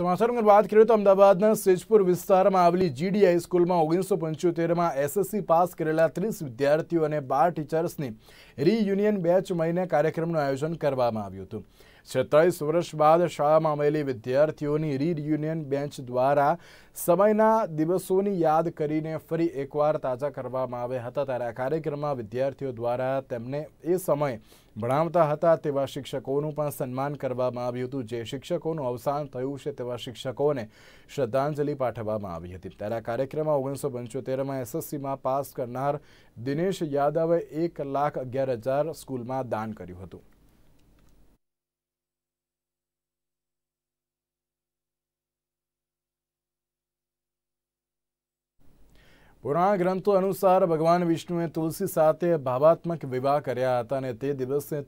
સમાચારોની વાત કરીએ તો અમદાવાદના સેજપુર વિસ્તારમાં આવેલી જીડી સ્કૂલમાં ઓગણીસો પંચોતેરમાં એસએસસી પાસ કરેલા ત્રીસ વિદ્યાર્થીઓ અને બાર ટીચર્સની રીયુનિયન બેચ મહિને કાર્યક્રમનું આયોજન કરવામાં આવ્યું હતું સત્તાવીસ વર્ષ બાદ શાળામાં મળેલી વિદ્યાર્થીઓની રીડ યુનિયન બેન્ચ દ્વારા સમયના દિવસોની યાદ કરીને ફરી એકવાર તાજા કરવામાં આવ્યા હતા ત્યારે આ કાર્યક્રમમાં વિદ્યાર્થીઓ દ્વારા તેમને એ સમય ભણાવતા હતા તેવા શિક્ષકોનું પણ સન્માન કરવામાં આવ્યું હતું જે શિક્ષકોનું અવસાન થયું છે તેવા શિક્ષકોને શ્રદ્ધાંજલિ પાઠવવામાં આવી હતી ત્યારે આ કાર્યક્રમમાં ઓગણીસો પંચોતેરમાં એસએસસીમાં પાસ કરનાર દિનેશ યાદવે એક લાખ અગિયાર હજાર સ્કૂલમાં દાન કર્યું હતું પુરાણ ગ્રંથો અનુસાર ભગવાન વિષ્ણુએ તુલસી સાથે ભાવાત્મક વિવાહ કર્યા હતા અને તે દિવસે